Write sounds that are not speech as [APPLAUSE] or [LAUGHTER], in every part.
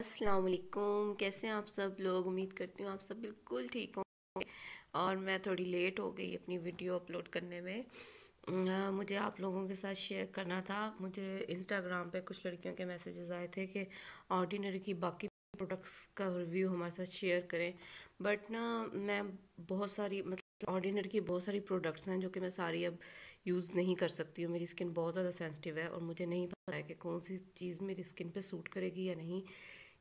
असलकुम कैसे हैं आप सब लोग उम्मीद करती हूँ आप सब बिल्कुल ठीक होंगे और मैं थोड़ी लेट हो गई अपनी वीडियो अपलोड करने में हाँ, मुझे आप लोगों के साथ शेयर करना था मुझे इंस्टाग्राम पे कुछ लड़कियों के मैसेजेस आए थे कि ऑर्डिनरी की बाकी प्रोडक्ट्स का रिव्यू हमारे साथ शेयर करें बट ना मैं बहुत सारी मतलब ऑर्डिनरी की बहुत सारी प्रोडक्ट्स हैं जो कि मैं सारी अब यूज़ नहीं कर सकती हूँ मेरी स्किन बहुत ज़्यादा सेंसिटिव है और मुझे नहीं पता है कि कौन सी चीज़ मेरी स्किन पर सूट करेगी या नहीं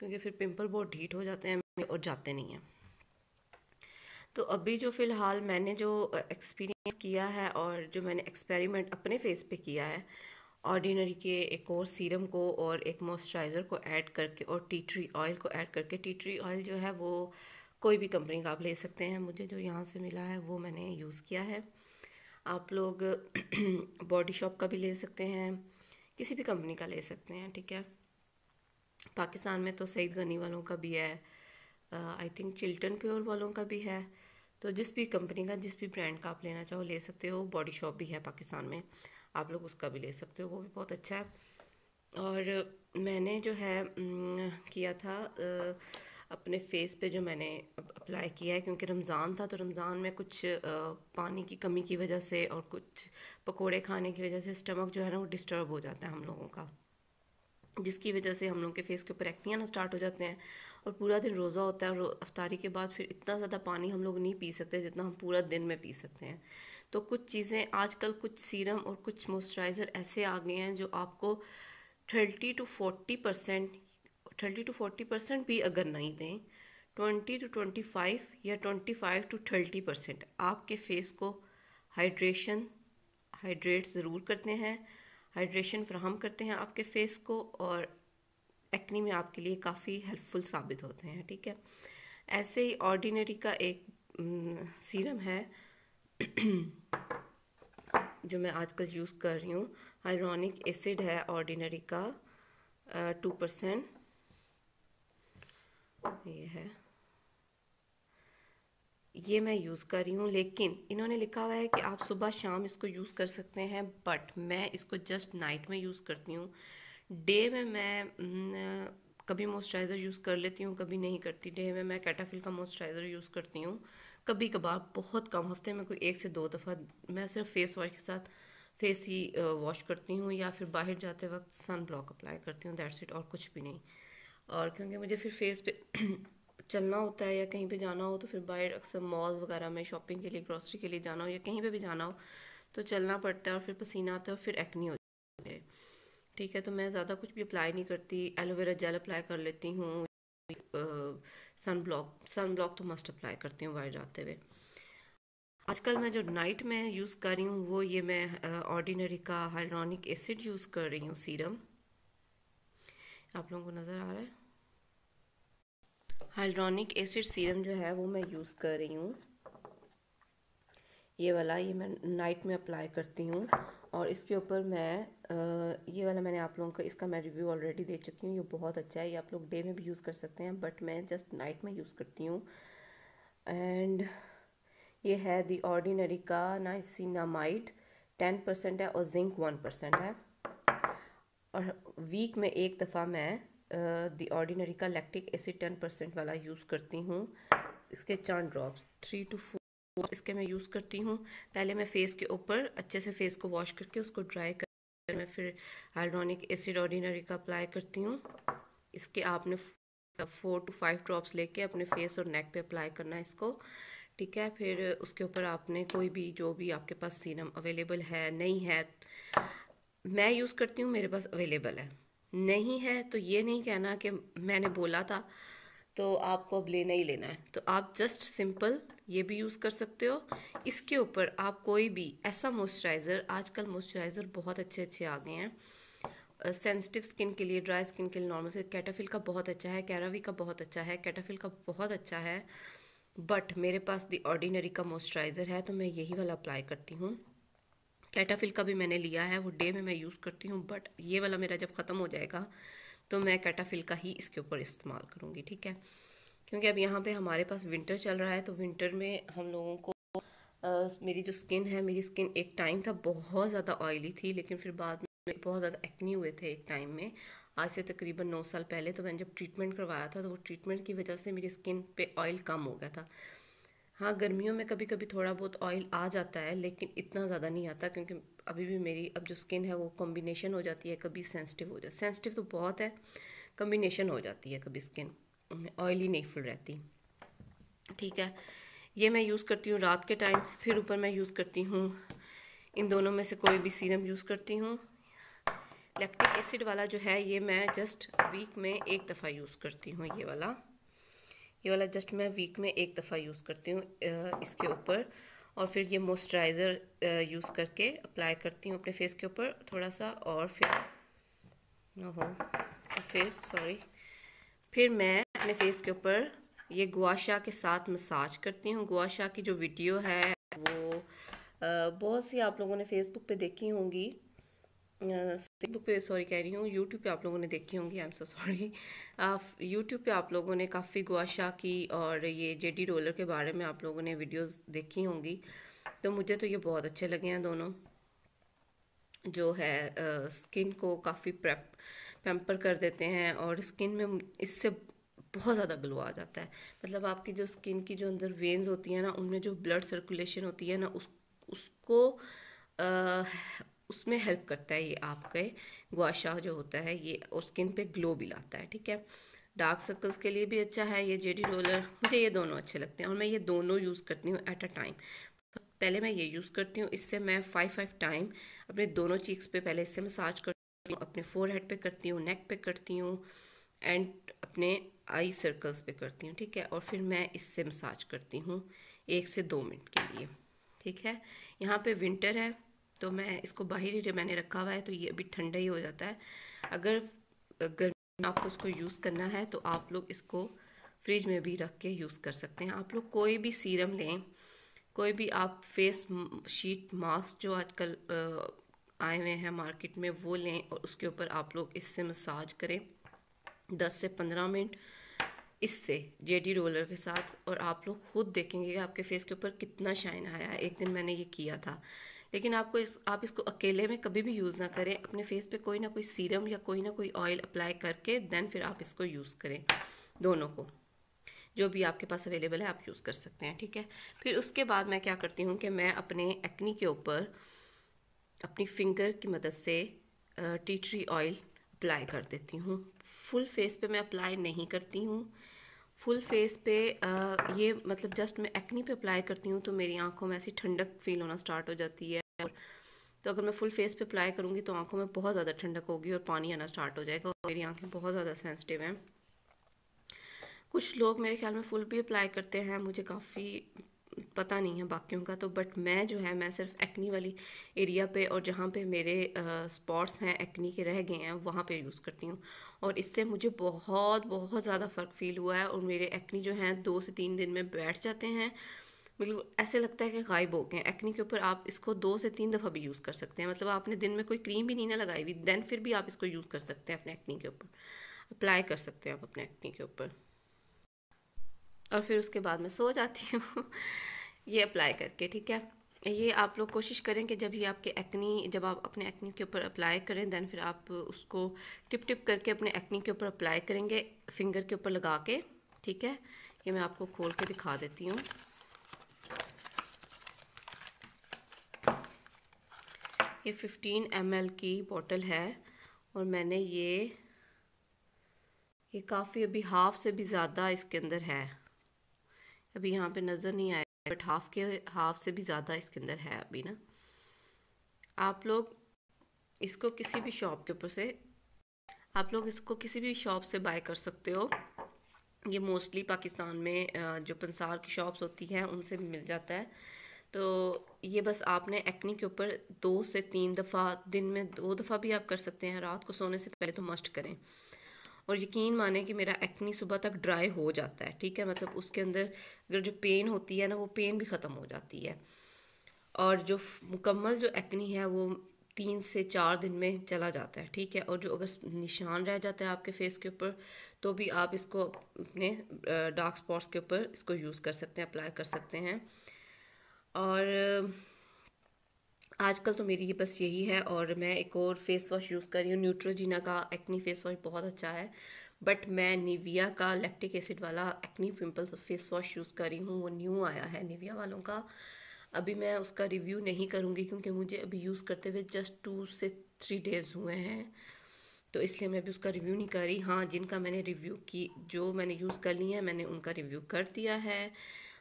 क्योंकि फिर पिंपल बहुत ढीठ हो जाते हैं और जाते नहीं हैं तो अभी जो फ़िलहाल मैंने जो एक्सपीरियंस किया है और जो मैंने एक्सपेरिमेंट अपने फेस पे किया है ऑर्डिनरी के एक और सीरम को और एक मॉइस्चराइज़र को ऐड करके और टी ट्री ऑयल को ऐड करके टी ट्री ऑयल जो है वो कोई भी कंपनी का आप ले सकते हैं मुझे जो यहाँ से मिला है वो मैंने यूज़ किया है आप लोग बॉडी [CLEARS THROAT] शॉप का भी ले सकते हैं किसी भी कंपनी का ले सकते हैं ठीक है पाकिस्तान में तो सईद गनी वालों का भी है आई थिंक चिल्टन प्योर वालों का भी है तो जिस भी कंपनी का जिस भी ब्रांड का आप लेना चाहो ले सकते हो बॉडी शॉप भी है पाकिस्तान में आप लोग उसका भी ले सकते हो वो भी बहुत अच्छा है और मैंने जो है किया था अपने फेस पे जो मैंने अप्लाई किया है क्योंकि रमज़ान था तो रमज़ान में कुछ पानी की कमी की वजह से और कुछ पकोड़े खाने की वजह से स्टमक जो है ना वो डिस्टर्ब हो जाता है हम लोगों का जिसकी वजह से हम लोग के फेस के ऊपर एक्नी आना स्टार्ट हो जाते हैं और पूरा दिन रोज़ा होता है और अफ्तारी के बाद फिर इतना ज़्यादा पानी हम लोग नहीं पी सकते जितना हम पूरा दिन में पी सकते हैं तो कुछ चीज़ें आजकल कुछ सीरम और कुछ मॉइस्चराइज़र ऐसे आ गए हैं जो आपको thirty to forty percent thirty to forty percent भी अगर नहीं दें ट्वेंटी टू ट्वेंटी फाइव या twenty five to thirty percent आपके फेस को हाइड्रेशन हाइड्रेट ज़रूर करते हैं हाइड्रेशन फ्राहम करते हैं आपके फेस को और एक्नी में आपके लिए काफ़ी हेल्पफुल साबित होते हैं ठीक है ऐसे ही ऑर्डिनरी का एक सीरम है जो मैं आजकल यूज़ कर रही हूँ हाइड्रॉनिक एसिड है ऑर्डिनरी का टू परसेंट ये है ये मैं यूज़ कर रही हूँ लेकिन इन्होंने लिखा हुआ है कि आप सुबह शाम इसको यूज़ कर सकते हैं बट मैं इसको जस्ट नाइट में यूज़ करती हूँ डे में मैं कभी मॉइस्चराइज़र यूज़ कर लेती हूँ कभी नहीं करती डे में मैं कैटाफिल का मॉइस्चराइज़र यूज़ करती हूँ कभी कभार बहुत कम हफ्ते में कोई एक से दो दफ़ा मैं सिर्फ फेस वॉश के साथ फेस ही वॉश करती हूँ या फिर बाहर जाते वक्त सन ब्लॉक अप्लाई करती हूँ दैट्स इट और कुछ भी नहीं और क्योंकि मुझे फिर फेस पे चलना होता है या कहीं पे जाना हो तो फिर बाहर अक्सर मॉल वगैरह में शॉपिंग के लिए ग्रॉसरी के लिए जाना हो या कहीं पे भी जाना हो तो चलना पड़ता है और फिर पसीना आता है और फिर एक्नी हो जाती है ठीक है तो मैं ज़्यादा कुछ भी अप्लाई नहीं करती एलोवेरा जेल अप्लाई कर लेती हूँ सन ब्लॉक सन ब्लॉक तो मस्ट अप्लाई करती हूँ बाहर जाते हुए आजकल मैं जो नाइट में यूज़ कर रही हूँ वो ये मैं ऑर्डिनरी का हाइड्रॉनिक एसिड यूज़ कर रही हूँ सीरम आप लोगों को नज़र आ रहा है हाइड्रोनिक एसिड सीरम जो है वो मैं यूज़ कर रही हूँ ये वाला ये मैं नाइट में अप्लाई करती हूँ और इसके ऊपर मैं ये वाला मैंने आप लोगों का इसका मैं रिव्यू ऑलरेडी दे चुकी हूँ ये बहुत अच्छा है ये आप लोग डे में भी यूज़ कर सकते हैं बट मैं जस्ट नाइट में यूज़ करती हूँ एंड ये है दी ऑर्डिनरी का नाइसिनामाइड टेन परसेंट है और जिंक वन परसेंट है और वीक में एक दफ़ा मैं दी ऑर्डिनरी का लैक्टिक एसिड टेन परसेंट वाला यूज़ करती हूँ इसके चार ड्रॉप्स थ्री टू फोर इसके मैं यूज़ करती हूँ पहले मैं फेस के ऊपर अच्छे से फेस को वॉश करके उसको ड्राई कर मैं फिर हाइड्रोनिक एसिड ऑर्डिनरी का अप्लाई करती हूँ इसके आपने फोर टू फाइव ड्रॉप्स लेके अपने फेस और नेक पे अप्लाई करना है इसको ठीक है फिर उसके ऊपर आपने कोई भी जो भी आपके पास सीरम अवेलेबल है नहीं है मैं यूज़ करती हूँ मेरे पास अवेलेबल है नहीं है तो ये नहीं कहना कि मैंने बोला था तो आपको अब लेना ही लेना है तो आप जस्ट सिंपल ये भी यूज़ कर सकते हो इसके ऊपर आप कोई भी ऐसा मॉइस्चराइज़र आजकल मॉइस्चराइज़र बहुत अच्छे अच्छे आ गए हैं सेंसिटिव स्किन के लिए ड्राई स्किन के लिए नॉर्मल स्किन कैटाफिल का बहुत अच्छा है कैरावी का बहुत अच्छा है कैटाफिल का बहुत अच्छा है बट मेरे पास दी ऑर्डिनरी का मॉइस्चराइज़र है तो मैं यही वाला अप्लाई करती हूँ कैटाफिल का भी मैंने लिया है वो डे में मैं यूज़ करती हूँ बट ये वाला मेरा जब ख़त्म हो जाएगा तो मैं कैटाफिल का ही इसके ऊपर इस्तेमाल करूँगी ठीक है क्योंकि अब यहाँ पे हमारे पास विंटर चल रहा है तो विंटर में हम लोगों को आ, मेरी जो स्किन है मेरी स्किन एक टाइम था बहुत ज़्यादा ऑयली थी लेकिन फिर बाद में बहुत ज़्यादा एक्नी हुए थे एक टाइम में आज से तकरीबन नौ साल पहले तो मैंने जब ट्रीटमेंट करवाया था तो वो ट्रीटमेंट की वजह से मेरी स्किन पे ऑयल कम हो गया था हाँ गर्मियों में कभी कभी थोड़ा बहुत ऑयल आ जाता है लेकिन इतना ज़्यादा नहीं आता क्योंकि अभी भी मेरी अब जो स्किन है वो कॉम्बिनेशन हो जाती है कभी सेंसिटिव हो जाती है सेंसिटिव तो बहुत है कॉम्बिनेशन हो जाती है कभी स्किन ऑयली नहीं फुल रहती ठीक है ये मैं यूज़ करती हूँ रात के टाइम फिर ऊपर मैं यूज़ करती हूँ इन दोनों में से कोई भी सीरम यूज़ करती हूँ लैक्टिक एसिड वाला जो है ये मैं जस्ट वीक में एक दफ़ा यूज़ करती हूँ ये वाला ये वाला जस्ट मैं वीक में एक दफ़ा यूज़ करती हूँ इसके ऊपर और फिर ये मॉइस्चराइज़र यूज़ करके अप्लाई करती हूँ अपने फेस के ऊपर थोड़ा सा और फिर हो फिर सॉरी फिर मैं अपने फेस के ऊपर ये गुआशा के साथ मसाज करती हूँ गुआशा की जो वीडियो है वो बहुत सी आप लोगों ने फेसबुक पे देखी होंगी फेसबुक पे सॉरी कह रही हूँ यूट्यूब पे आप लोगों ने देखी होंगी I am so sorry YouTube पे आप लोगों ने काफ़ी गुआशा की और ये जेडी रोलर के बारे में आप लोगों ने वीडियोस देखी होंगी तो मुझे तो ये बहुत अच्छे लगे हैं दोनों जो है स्किन को काफ़ी प्रेप पेम्पर कर देते हैं और स्किन में इससे बहुत ज़्यादा ग्लो आ जाता है मतलब आपकी जो स्किन की जो अंदर वेन्स होती है ना उनमें जो ब्लड सर्कुलेशन होती है ना उस उसको आ, उसमें हेल्प करता है ये आपके गुआशा जो होता है ये और स्किन पे ग्लो भी लाता है ठीक है डार्क सर्कल्स के लिए भी अच्छा है ये जेडी रोलर मुझे ये दोनों अच्छे लगते हैं और मैं ये दोनों यूज़ करती हूँ एट अ टाइम पहले मैं ये यूज़ करती हूँ इससे मैं फाइव फाइव टाइम अपने दोनों चीक्स पे पहले इससे मसाज करती हूँ अपने फोर हेड पर करती हूँ नेक पे करती हूँ एंड अपने आई सर्कल्स पे करती हूँ ठीक है और फिर मैं इससे मसाज करती हूँ एक से दो मिनट के लिए ठीक है यहाँ पे विंटर है तो मैं इसको बाहर ही मैंने रखा हुआ है तो ये अभी ठंडा ही हो जाता है अगर गर्मी में आपको इसको यूज़ करना है तो आप लोग इसको फ्रिज में भी रख के यूज़ कर सकते हैं आप लोग कोई भी सीरम लें कोई भी आप फेस शीट मास्क जो आजकल आए हुए हैं मार्केट में वो लें और उसके ऊपर आप लोग इससे मसाज करें दस से पंद्रह मिनट इससे जेडी रोलर के साथ और आप लोग खुद देखेंगे कि आपके फेस के ऊपर कितना शाइन आया है एक दिन मैंने ये किया था लेकिन आपको इस आप इसको अकेले में कभी भी यूज़ ना करें अपने फेस पे कोई ना कोई सीरम या कोई ना कोई ऑयल अप्लाई करके देन फिर आप इसको यूज़ करें दोनों को जो भी आपके पास अवेलेबल है आप यूज़ कर सकते हैं ठीक है फिर उसके बाद मैं क्या करती हूँ कि मैं अपने एक्नी के ऊपर अपनी फिंगर की मदद से टी ट्री ऑयल अप्लाई कर देती हूँ फुल फेस पे मैं अप्लाई नहीं करती हूँ फुल फेस पे ये मतलब जस्ट मैं एक्नी पे अप्लाई करती हूँ तो मेरी आंखों में ऐसी ठंडक फील होना स्टार्ट हो जाती है और तो अगर मैं फुल फेस पे अप्लाई करूँगी तो आंखों में बहुत ज़्यादा ठंडक होगी और पानी आना स्टार्ट हो जाएगा और मेरी आंखें बहुत ज़्यादा सेंसिटिव हैं कुछ लोग मेरे ख्याल में फुल भी अप्लाई करते हैं मुझे काफ़ी पता नहीं है बाकियों का तो बट मैं जो है मैं सिर्फ एक्नी वाली एरिया पे और जहाँ पे मेरे स्पॉट्स हैं एक्नी के रह गए हैं वहाँ पे यूज़ करती हूँ और इससे मुझे बहुत बहुत ज़्यादा फ़र्क फील हुआ है और मेरे एक्नी जो हैं दो से तीन दिन में बैठ जाते हैं मतलब ऐसे लगता है कि गायब हो गए एक्नी के ऊपर आप इसको दो से तीन दफ़ा भी यूज़ कर सकते हैं मतलब आपने दिन में कोई क्रीम भी नहीं ना लगाई हुई दैन फिर भी आप इसको यूज़ कर सकते हैं अपने एक्नी के ऊपर अप्लाई कर सकते हैं आप अपने एक्नी के ऊपर और फिर उसके बाद मैं सो जाती हूँ [LAUGHS] ये अप्लाई करके ठीक है ये आप लोग कोशिश करें कि जब ये आपके एक्नी जब आप अपने एक्नी के ऊपर अप्लाई करें दैन फिर आप उसको टिप टिप करके अपने एक्नी के ऊपर अप्लाई करेंगे फिंगर के ऊपर लगा के ठीक है ये मैं आपको खोल के दिखा देती हूँ ये 15 एम की बॉटल है और मैंने ये ये काफ़ी अभी हाफ से भी ज़्यादा इसके अंदर है अभी यहाँ पे नज़र नहीं आया बट हाफ के हाफ से भी ज़्यादा इसके अंदर है अभी ना आप लोग इसको किसी भी शॉप के ऊपर से आप लोग इसको किसी भी शॉप से बाय कर सकते हो ये मोस्टली पाकिस्तान में जो पंसार की शॉप्स होती हैं उनसे भी मिल जाता है तो ये बस आपने एक्नी के ऊपर दो से तीन दफ़ा दिन में दो दफ़ा भी आप कर सकते हैं रात को सोने से पहले तो मस्ट करें और यकीन माने कि मेरा एक्नी सुबह तक ड्राई हो जाता है ठीक है मतलब उसके अंदर अगर जो पेन होती है ना वो पेन भी ख़त्म हो जाती है और जो मुकम्मल जो एक्नी है वो तीन से चार दिन में चला जाता है ठीक है और जो अगर निशान रह जाता है आपके फेस के ऊपर तो भी आप इसको अपने डार्क स्पॉट्स के ऊपर इसको यूज़ कर सकते हैं अप्लाई कर सकते हैं और आजकल तो मेरी बस यही है और मैं एक और फेस वॉश यूज़ कर रही हूँ न्यूट्रोजिना का एक्नी फेस वॉश बहुत अच्छा है बट मैं निविया का लैक्टिक एसिड वाला acne pimples face wash use कर रही हूँ वो न्यू आया है निविया वालों का अभी मैं उसका रिव्यू नहीं करूँगी क्योंकि मुझे अभी यूज़ करते हुए जस्ट टू से थ्री डेज़ हुए हैं तो इसलिए मैं अभी उसका रिव्यू नहीं कर रही हाँ जिनका मैंने रिव्यू की जो मैंने यूज़ कर ली है मैंने उनका रिव्यू कर दिया है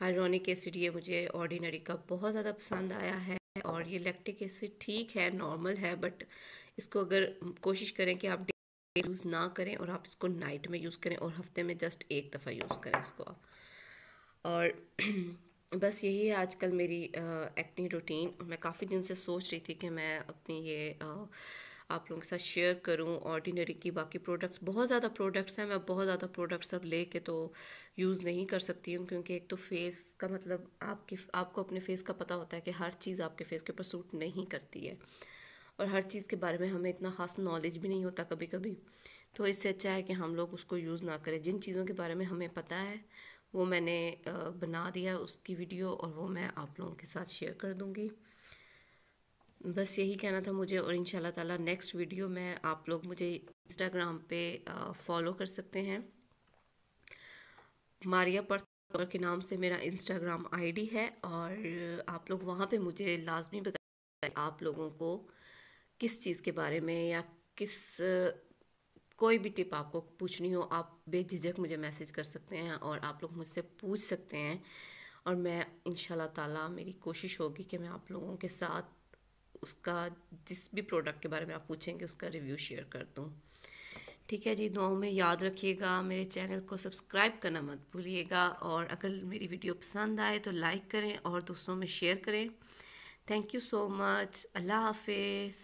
हाइड्रोनिक एसिड ये मुझे ऑर्डिनरी का बहुत ज़्यादा पसंद आया है है और ये लैक्टिक एसिड ठीक है नॉर्मल है बट इसको अगर कोशिश करें कि आप यूज़ ना करें और आप इसको नाइट में यूज़ करें और हफ्ते में जस्ट एक दफ़ा यूज़ करें इसको आप और [CLEARS THROAT] बस यही है आजकल मेरी एक्टिंग रूटीन मैं काफ़ी दिन से सोच रही थी कि मैं अपनी ये आ, आप लोगों के साथ शेयर करूं ऑर्डिनरी की बाकी प्रोडक्ट्स बहुत ज़्यादा प्रोडक्ट्स हैं मैं बहुत ज़्यादा प्रोडक्ट्स अब ले के तो यूज़ नहीं कर सकती हूँ क्योंकि एक तो फेस का मतलब आपके आपको अपने फेस का पता होता है कि हर चीज़ आपके फेस के ऊपर सूट नहीं करती है और हर चीज़ के बारे में हमें इतना ख़ास नॉलेज भी नहीं होता कभी कभी तो इससे अच्छा है कि हम लोग उसको यूज़ ना करें जिन चीज़ों के बारे में हमें पता है वो मैंने बना दिया उसकी वीडियो और वो मैं आप लोगों के साथ शेयर कर दूँगी बस यही कहना था मुझे और इन ताला नेक्स्ट वीडियो में आप लोग मुझे इंस्टाग्राम पे फॉलो कर सकते हैं मारिया पर के नाम से मेरा इंस्टाग्राम आईडी है और आप लोग वहाँ पे मुझे लाजमी बताएं आप लोगों को किस चीज़ के बारे में या किस कोई भी टिप आपको पूछनी हो आप बेझिझक मुझे मैसेज कर सकते हैं और आप लोग मुझसे पूछ सकते हैं और मैं इन ताला मेरी कोशिश होगी कि मैं आप लोगों के साथ उसका जिस भी प्रोडक्ट के बारे में आप पूछेंगे उसका रिव्यू शेयर कर दूँ ठीक है जी दुआओं में याद रखिएगा मेरे चैनल को सब्सक्राइब करना मत भूलिएगा और अगर मेरी वीडियो पसंद आए तो लाइक करें और दूसरों में शेयर करें थैंक यू सो मच अल्लाह हाफिज़